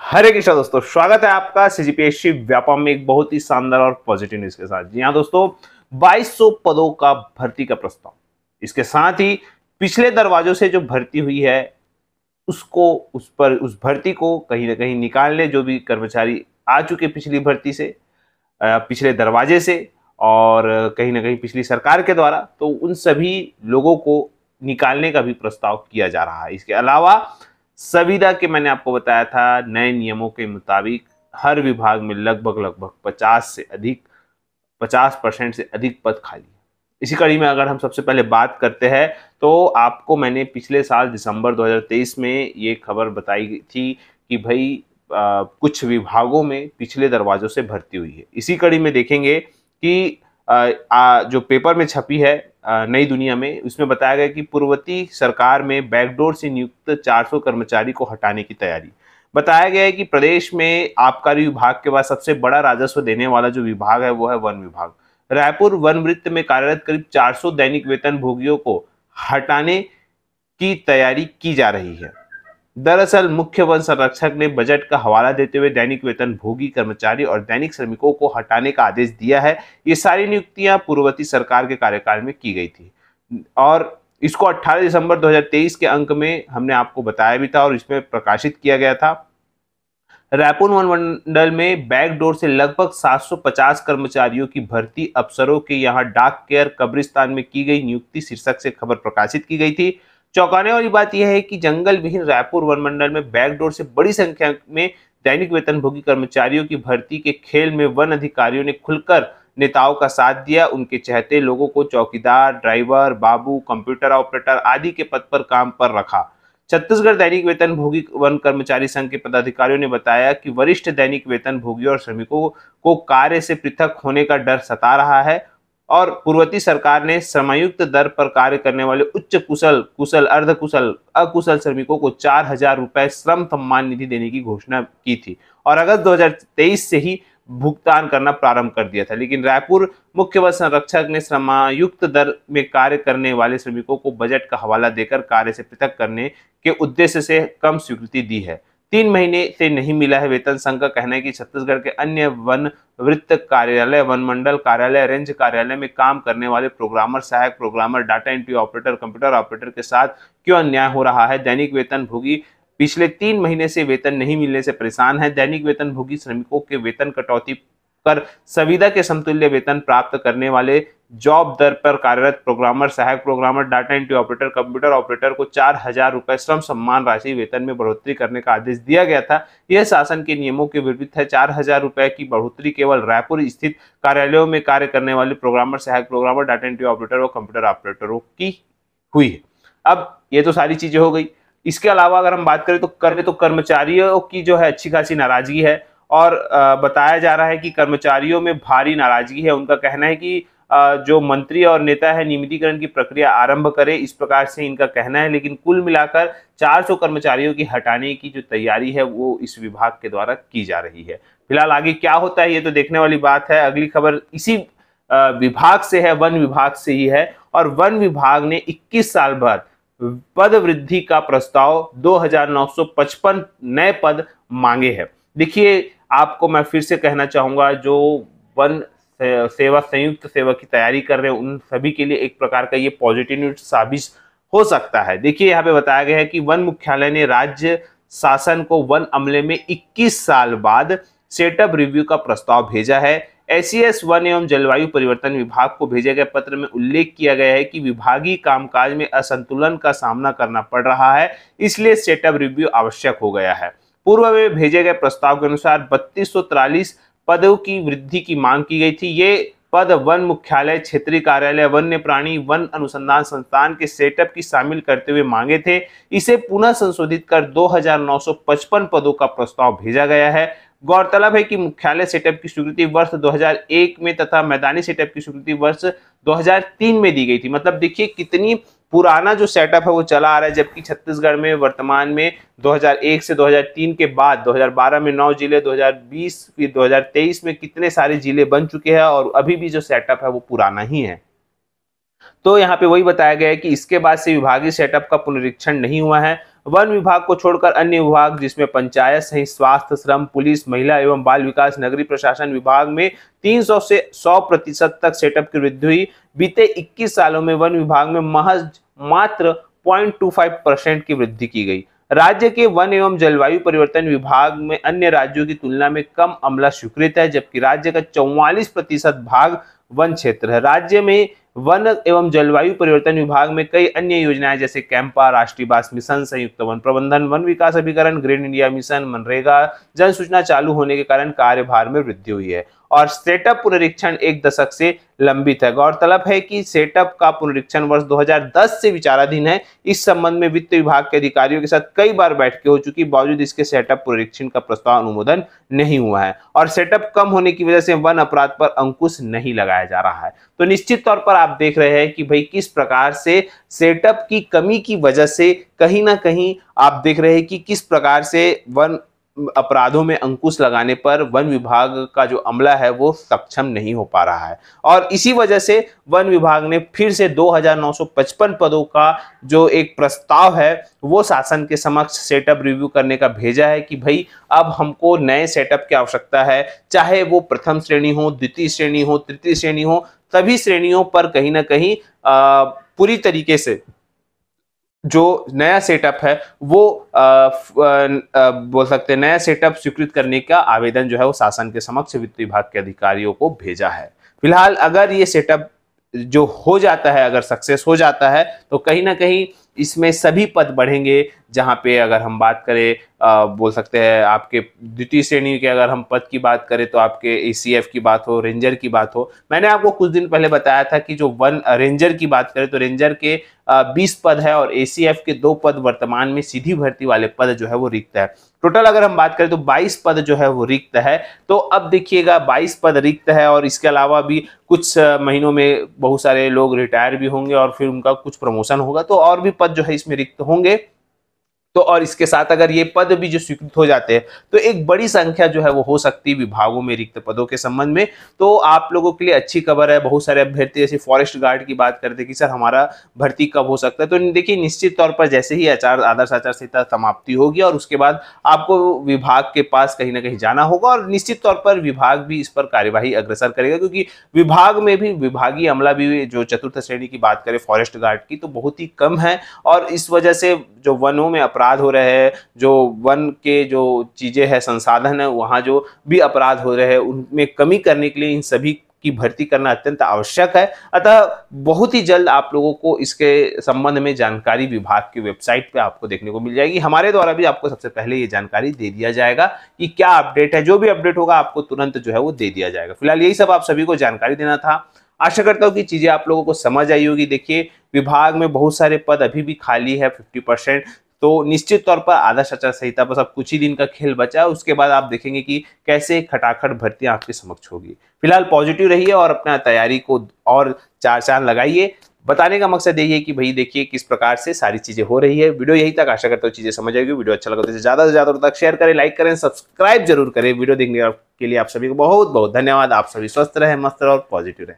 हरे कृष्णा दोस्तों स्वागत है आपका सीजीपीएससी व्यापार में एक बहुत ही शानदार और पॉजिटिव न्यूज के साथ जी हाँ दोस्तों 2200 पदों का भर्ती का प्रस्ताव इसके साथ ही पिछले दरवाजों से जो भर्ती हुई है उसको उस पर उस भर्ती को कहीं ना कहीं निकालने जो भी कर्मचारी आ चुके पिछली भर्ती से पिछले दरवाजे से और कहीं ना कहीं पिछली सरकार के द्वारा तो उन सभी लोगों को निकालने का भी प्रस्ताव किया जा रहा है इसके अलावा सविदा के मैंने आपको बताया था नए नियमों के मुताबिक हर विभाग में लगभग लगभग 50 से अधिक 50 परसेंट से अधिक पद खाली है इसी कड़ी में अगर हम सबसे पहले बात करते हैं तो आपको मैंने पिछले साल दिसंबर 2023 में ये खबर बताई थी कि भाई आ, कुछ विभागों में पिछले दरवाजों से भर्ती हुई है इसी कड़ी में देखेंगे कि आ, आ, जो पेपर में छपी है नई दुनिया में उसमें बताया गया कि पूर्वती सरकार में बैकडोर से नियुक्त 400 कर्मचारी को हटाने की तैयारी बताया गया है कि प्रदेश में आबकारी विभाग के बाद सबसे बड़ा राजस्व देने वाला जो विभाग है वो है वन विभाग रायपुर वन वृत्त में कार्यरत करीब 400 दैनिक वेतन भोगियों को हटाने की तैयारी की जा रही है दरअसल मुख्य वन संरक्षक ने बजट का हवाला देते हुए दैनिक वेतन भोगी कर्मचारी और दैनिक श्रमिकों को हटाने का आदेश दिया है ये सारी नियुक्तियां पूर्ववर्ती सरकार के कार्यकाल में की गई थी और इसको 18 दिसंबर 2023 के अंक में हमने आपको बताया भी था और इसमें प्रकाशित किया गया था रायपुर वन मंडल में बैकडोर से लगभग 750 कर्मचारियों की भर्ती अफसरों के यहाँ डाक केयर कब्रिस्तान में की गई नियुक्ति शीर्षक से खबर प्रकाशित की गई थी चौंकाने वाली बात यह है कि जंगल विहीन रायपुर वनमंडल में बैकडोर से बड़ी संख्या में दैनिक वेतनभोगी कर्मचारियों की भर्ती के खेल में वन अधिकारियों ने खुलकर नेताओं का साथ दिया उनके चहते लोगों को चौकीदार ड्राइवर बाबू कंप्यूटर ऑपरेटर आदि के पद पर काम पर रखा छत्तीसगढ़ दैनिक वेतन भोगी वन कर्मचारी संघ के पदाधिकारियों ने बताया कि वरिष्ठ दैनिक वेतन भोगियों और श्रमिकों को कार्य से पृथक होने का डर सता रहा है और पूर्वती सरकार ने श्रमायुक्त दर पर कार्य करने वाले उच्च कुशल कुशल कुशल अकुशल श्रमिकों को चार हजार रुपए श्रम सम्मान निधि देने की घोषणा की थी और अगस्त 2023 से ही भुगतान करना प्रारंभ कर दिया था लेकिन रायपुर मुख्य व संरक्षक ने श्रमायुक्त दर में कार्य करने वाले श्रमिकों को बजट का हवाला देकर कार्य से पृथक करने के उद्देश्य से कम स्वीकृति दी है तीन महीने से नहीं मिला है वेतन संघ का कहना है कि छत्तीसगढ़ के अन्य वन वृत्त कार्यालय वन मंडल कार्यालय रेंज कार्यालय में काम करने वाले प्रोग्रामर सहायक programmer data entry operator computer operator के साथ क्यों अन्याय हो रहा है दैनिक वेतन भोगी पिछले तीन महीने से वेतन नहीं मिलने से परेशान है दैनिक वेतन भोगी श्रमिकों के वेतन कटौती कर संविदा के समतुल्य वेतन प्राप्त करने वाले जॉब दर पर कार्यरत प्रोग्रामर सहायक programmer data entry operator computer operator को चार हजार रुपए श्रम सम्मान राशि वेतन में बढ़ोतरी करने का आदेश दिया गया था यह शासन के नियमों के विपरीत है चार हजार रुपए की बढ़ोतरी केवल रायपुर स्थित कार्यालयों में कार्य करने वाले प्रोग्रामर सहायक प्रोग्रामर डाटा एंट्री ऑपरेटर और कंप्यूटर ऑपरेटरों की हुई है अब ये तो सारी चीजें हो गई इसके अलावा अगर हम बात करें तो कर तो कर्मचारियों की जो है अच्छी खासी नाराजगी है और बताया जा रहा है कि कर्मचारियों में भारी नाराजगी है उनका कहना है कि जो मंत्री और नेता है नियमितीकरण की प्रक्रिया आरंभ करे इस प्रकार से इनका कहना है लेकिन कुल मिलाकर 400 कर्मचारियों की हटाने की जो तैयारी है वो इस विभाग के द्वारा की जा रही है फिलहाल आगे क्या होता है ये तो देखने वाली बात है अगली खबर इसी विभाग से है वन विभाग से ही है और वन विभाग ने इक्कीस साल बाद पद वृद्धि का प्रस्ताव 2955 नए पद मांगे हैं देखिए आपको मैं फिर से कहना चाहूँगा जो वन सेवा संयुक्त सेवा की तैयारी कर रहे हैं उन सभी के लिए एक प्रकार का ये पॉजिटिव न्यूज साबित हो सकता है देखिए यहाँ पे बताया गया है कि वन मुख्यालय ने राज्य शासन को वन अमले में 21 साल बाद सेटअप रिव्यू का प्रस्ताव भेजा है एस वन एवं जलवायु परिवर्तन विभाग को भेजे गए पत्र में उल्लेख किया गया है कि विभागीय कामकाज में असंतुलन का सामना करना पड़ रहा है इसलिए सेटअप रिव्यू आवश्यक हो गया है पूर्व में भेजे गए प्रस्ताव के अनुसार बत्तीस पदों की वृद्धि की मांग की गई थी ये पद वन मुख्यालय क्षेत्रीय कार्यालय वन्य प्राणी वन अनुसंधान संस्थान के सेटअप की शामिल करते हुए मांगे थे इसे पुनः संशोधित कर 2,955 पदों का प्रस्ताव भेजा गया है गौरतलब है कि मुख्यालय सेटअप की स्वीकृति वर्ष 2001 में तथा मैदानी सेटअप की स्वीकृति वर्ष 2003 में दी गई थी मतलब देखिए कितनी पुराना जो सेटअप है वो चला आ रहा है जबकि छत्तीसगढ़ में वर्तमान में 2001 से 2003 के बाद 2012 में नौ जिले 2020 फिर 2023 में कितने सारे जिले बन चुके हैं और अभी भी जो सेटअप है वो पुराना ही है तो यहाँ पे वही बताया गया है कि इसके बाद से विभागीय सेटअप का पुनरीक्षण नहीं हुआ है वन विभाग को छोड़कर अन्य विभाग जिसमें पंचायत सहित स्वास्थ्य श्रम पुलिस महिला एवं बाल विकास नगरी प्रशासन विभाग में 300 से 100 प्रतिशत तक सेटअप की वृद्धि हुई बीते 21 सालों में वन विभाग में महज मात्र 0.25 परसेंट की वृद्धि की गई राज्य के वन एवं जलवायु परिवर्तन विभाग में अन्य राज्यों की तुलना में कम अमला स्वीकृत है जबकि राज्य का चौवालीस प्रतिशत भाग वन क्षेत्र है राज्य में वन एवं जलवायु परिवर्तन विभाग में कई अन्य योजनाएं जैसे कैंपा राष्ट्रीय बास मिशन संयुक्त वन प्रबंधन वन विकास अभिकरण ग्रीन इंडिया मिशन मनरेगा जन सूचना चालू होने के कारण कार्यभार में वृद्धि हुई है और सेटअप पुनरीक्षण एक दशक से लंबित है गौरतलब है कि सेटअप का पुनरीक्षण वर्ष 2010 से विचाराधीन है इस संबंध में वित्त विभाग के अधिकारियों के साथ कई बार बैठकें हो चुकी बावजूद इसके सेटअप पुनरीक्षण का प्रस्ताव अनुमोदन नहीं हुआ है और सेटअप कम होने की वजह से वन अपराध पर अंकुश नहीं लगाया जा रहा है तो निश्चित तौर पर आप देख रहे हैं कि भाई किस प्रकार से सेटअप की कमी की वजह से कहीं ना कहीं आप देख रहे हैं कि किस प्रकार से वन अपराधों में अंकुश लगाने पर वन विभाग का जो अमला है वो सक्षम नहीं हो पा रहा है और इसी वजह से वन विभाग ने फिर से 2955 पदों का जो एक प्रस्ताव है वो शासन के समक्ष सेटअप रिव्यू करने का भेजा है कि भाई अब हमको नए सेटअप की आवश्यकता है चाहे वो प्रथम श्रेणी हो द्वितीय श्रेणी हो तृतीय श्रेणी हो सभी श्रेणियों पर कहीं ना कहीं पूरी तरीके से जो नया सेटअप है वो आ, आ, बोल सकते हैं नया सेटअप स्वीकृत करने का आवेदन जो है वो शासन के समक्ष वित्त विभाग के अधिकारियों को भेजा है फिलहाल अगर ये सेटअप जो हो जाता है अगर सक्सेस हो जाता है तो कहीं ना कहीं इसमें सभी पद बढ़ेंगे जहाँ पे अगर हम बात करें आ, बोल सकते हैं आपके द्वितीय श्रेणी के अगर हम पद की बात करें तो आपके ए की बात हो रेंजर की बात हो मैंने आपको कुछ दिन पहले बताया था कि जो वन रेंजर की बात करें तो रेंजर के बीस पद है और ए के दो पद वर्तमान में सीधी भर्ती वाले पद जो है वो रिक्त है टोटल अगर हम बात करें तो 22 पद जो है वो रिक्त है तो अब देखिएगा 22 पद रिक्त है और इसके अलावा भी कुछ महीनों में बहुत सारे लोग रिटायर भी होंगे और फिर उनका कुछ प्रमोशन होगा तो और भी पद जो है इसमें रिक्त होंगे तो और इसके साथ अगर ये पद भी जो स्वीकृत हो जाते हैं तो एक बड़ी संख्या जो है वो हो सकती है विभागों में रिक्त पदों के संबंध में तो आप लोगों के लिए अच्छी खबर है बहुत सारे अभ्यर्थी जैसे फॉरेस्ट गार्ड की बात करते कि सर हमारा भर्ती कब हो सकता है तो देखिए निश्चित तौर पर जैसे ही आचार आदर्श आचार संहिता समाप्ति होगी और उसके बाद आपको विभाग के पास कहीं ना कहीं जाना होगा और निश्चित तौर पर विभाग भी इस पर कार्यवाही अग्रसर करेगा क्योंकि विभाग में भी विभागीय अमला भी जो चतुर्थ श्रेणी की बात करें फॉरेस्ट गार्ड की तो बहुत ही कम है और इस वजह से जो वनों में अपराध हो रहे हैं जो वन के जो चीज़ें हैं संसाधन है वहाँ जो भी अपराध हो रहे हैं उनमें कमी करने के लिए इन सभी की भर्ती करना अत्यंत आवश्यक है अतः बहुत ही जल्द आप लोगों को इसके संबंध में जानकारी विभाग की वेबसाइट पे आपको देखने को मिल जाएगी हमारे द्वारा भी आपको सबसे पहले ये जानकारी दे दिया जाएगा कि क्या अपडेट है जो भी अपडेट होगा आपको तुरंत जो है वो दे दिया जाएगा फिलहाल यही सब आप सभी को जानकारी देना था आशा करता हूँ कि चीज़ें आप लोगों को समझ आई होगी देखिए विभाग में बहुत सारे पद अभी भी खाली है फिफ्टी परसेंट तो निश्चित तौर पर आदर्श आचार संहिता बस अब कुछ ही दिन का खेल बचा है उसके बाद आप देखेंगे कि कैसे खटाखट भर्ती आपके समक्ष होगी फिलहाल पॉजिटिव रहिए और अपना तैयारी को और चार चांद लगाइए बताने का मकसद यही है कि भाई देखिए किस प्रकार से सारी चीज़ें हो रही है वीडियो यही तक आशा करता हूँ चीज़ें समझ आएगी वीडियो अच्छा लगता है तो ज़्यादा से ज़्यादा तक शेयर करें लाइक करें सब्सक्राइब जरूर करें वीडियो देखने के लिए आप सभी को बहुत बहुत धन्यवाद आप सभी स्वस्थ रहें मस्त और पॉजिटिव रहें